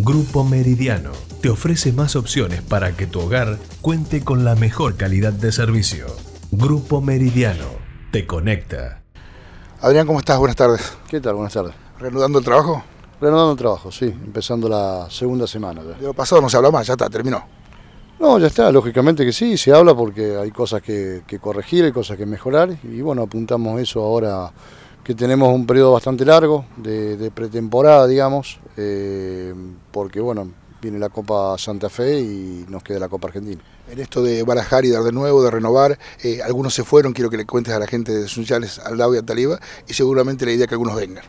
Grupo Meridiano te ofrece más opciones para que tu hogar cuente con la mejor calidad de servicio. Grupo Meridiano te conecta. Adrián, ¿cómo estás? Buenas tardes. ¿Qué tal? Buenas tardes. ¿Renudando el trabajo? Renudando el trabajo, sí, empezando la segunda semana. De lo pasado no se habla más, ya está, terminó. No, ya está, lógicamente que sí, se habla porque hay cosas que, que corregir, hay cosas que mejorar y bueno, apuntamos eso ahora que tenemos un periodo bastante largo de, pretemporada, digamos, eh, porque bueno, viene la Copa Santa Fe y nos queda la Copa Argentina. En esto de barajar y dar de nuevo, de renovar, eh, algunos se fueron, quiero que le cuentes a la gente de Sunchales, al lado y a Taliba, y seguramente la idea que algunos vengan.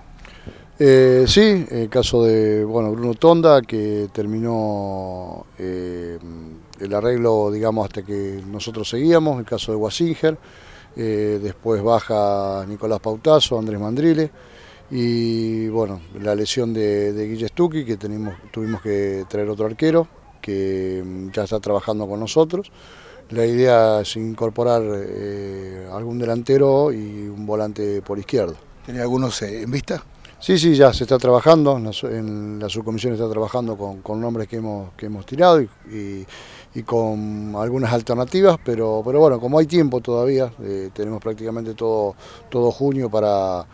Eh, sí, el caso de bueno, Bruno Tonda, que terminó el arreglo, digamos, hasta que nosotros seguíamos, el caso de Wasinger. Eh, después baja Nicolás Pautazo, Andrés Mandrile y bueno, la lesión de, de Guille que tuvimos que traer otro arquero que mm, ya está trabajando con nosotros. La idea es incorporar eh, algún delantero y un volante por izquierdo. ¿Tenía algunos eh, en vista? Sí, sí, ya se está trabajando, en la, subcomisión está trabajando con, nombres que hemos, que hemos tirado y, con algunas alternativas, pero, pero bueno, como hay tiempo todavía, eh, tenemos prácticamente todo, todo junio para,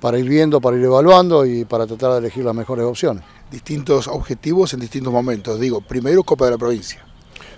para ir viendo, para ir evaluando y para tratar de elegir las mejores opciones. Distintos objetivos en distintos momentos, digo, primero Copa de la Provincia.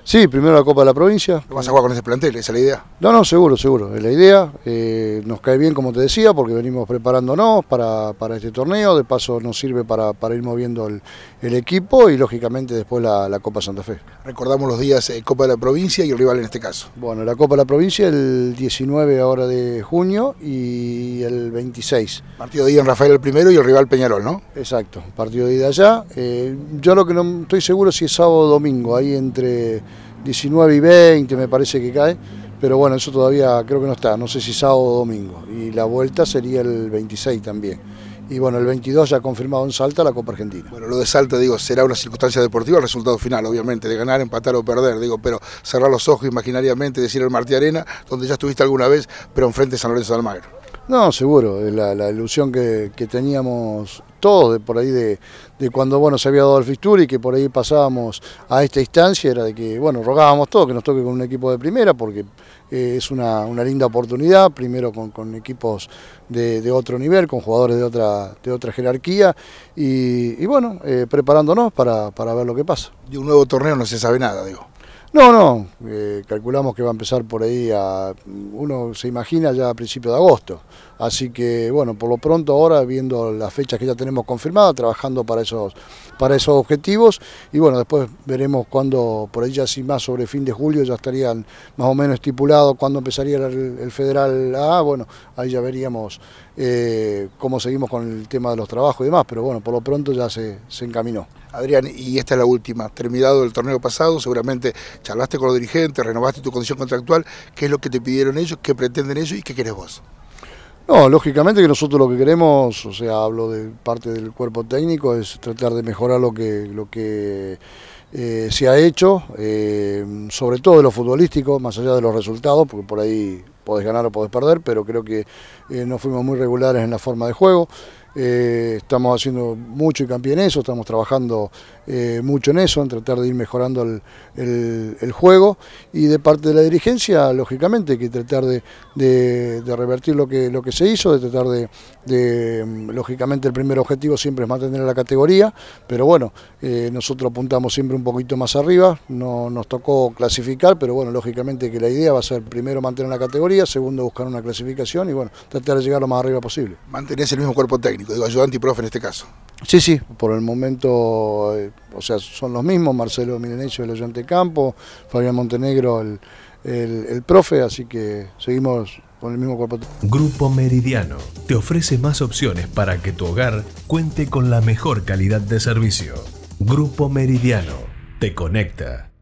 Sí, primero la Copa de la Provincia. ¿Lo vas a jugar con ese plantel? ¿Esa es la idea? No, no, seguro, seguro. Es la idea. Eh, nos cae bien, como te decía, porque venimos preparándonos para, este torneo. De paso nos sirve para, ir moviendo el, equipo y, lógicamente, después la, la Copa Santa Fe. Recordamos los días eh, Copa de la Provincia y el rival en este caso. Bueno, la Copa de la Provincia el 19 ahora de junio y el 26. Partido de ida en Rafael el primero y el rival Peñarol, ¿no? Exacto, partido de ida allá. Eh, yo lo que no estoy seguro si es sábado o domingo, ahí entre 19 y 20 me parece que cae, pero bueno, eso todavía creo que no está, no sé si sábado o domingo. Y la vuelta sería el 26 también. Y bueno, el 22 ya confirmado en Salta la Copa Argentina. Bueno, lo de Salta, digo, será una circunstancia deportiva el resultado final, obviamente, de ganar, empatar o perder, digo, pero cerrar los ojos imaginariamente, decir el Martí Arena, donde ya estuviste alguna vez, pero enfrente de San Lorenzo de Almagro. No, seguro, la, ilusión que, teníamos todos de por ahí de, cuando bueno se había dado el fixture y que por ahí pasábamos a esta instancia era de que bueno rogábamos todo que nos toque con un equipo de primera porque eh, es una, linda oportunidad, primero con, equipos de, otro nivel, con jugadores de otra, de otra jerarquía y, bueno, eh, preparándonos para, para ver lo que pasa. De un nuevo torneo no se sabe nada, digo. No, no, eh, calculamos que va a empezar por ahí, uno se imagina ya a principios de agosto. Así que, bueno, por lo pronto ahora, viendo las fechas que ya tenemos confirmadas, trabajando para esos, para esos objetivos, y bueno, después veremos cuándo, por ahí ya sin más sobre fin de julio, ya estarían más o menos estipulados cuándo empezaría el, Federal A, bueno, ahí ya veríamos eh, cómo seguimos con el tema de los trabajos y demás, pero bueno, por lo pronto ya se, se encaminó. Adrián, y esta es la última, terminado el torneo pasado, seguramente charlaste con los dirigentes, renovaste tu condición contractual, qué es lo que te pidieron ellos, qué pretenden ellos y qué querés vos. No, lógicamente que nosotros lo que queremos, o sea, hablo de parte del cuerpo técnico, es tratar de mejorar lo que, lo que eh, se ha hecho, eh, sobre todo de lo futbolístico, más allá de los resultados, porque por ahí podés ganar o podés perder, pero creo que eh, no fuimos muy regulares en la forma de juego. Eh, estamos haciendo mucho y hincapié en eso, estamos trabajando eh, mucho en eso, en tratar de ir mejorando el, juego y de parte de la dirigencia, lógicamente, que tratar de, revertir lo que, lo que se hizo, de tratar de, mm, lógicamente, el primer objetivo siempre es mantener la categoría, pero bueno, eh, nosotros apuntamos siempre un poquito más arriba, no nos tocó clasificar, pero bueno, lógicamente que la idea va a ser primero mantener la categoría, segundo buscar una clasificación y bueno, tratar de llegar lo más arriba posible. Mantenerse el mismo cuerpo técnico ayudante y profe en este caso. Sí, sí, por el momento, eh, o sea, son los mismos, Marcelo milenecio el ayudante de campo, Fabián Montenegro, el, el profe, así que seguimos con el mismo cuerpo. Grupo Meridiano te ofrece más opciones para que tu hogar cuente con la mejor calidad de servicio. Grupo Meridiano te conecta.